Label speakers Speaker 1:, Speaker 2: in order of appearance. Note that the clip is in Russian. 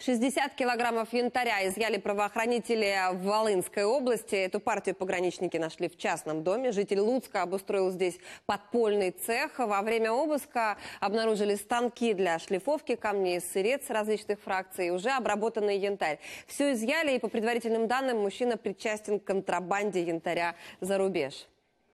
Speaker 1: 60 килограммов янтаря изъяли правоохранители в Волынской области. Эту партию пограничники нашли в частном доме. Житель Луцка обустроил здесь подпольный цех. Во время обыска обнаружили станки для шлифовки камней, сырец различных фракций, уже обработанный янтарь. Все изъяли, и по предварительным данным мужчина причастен к контрабанде янтаря за рубеж.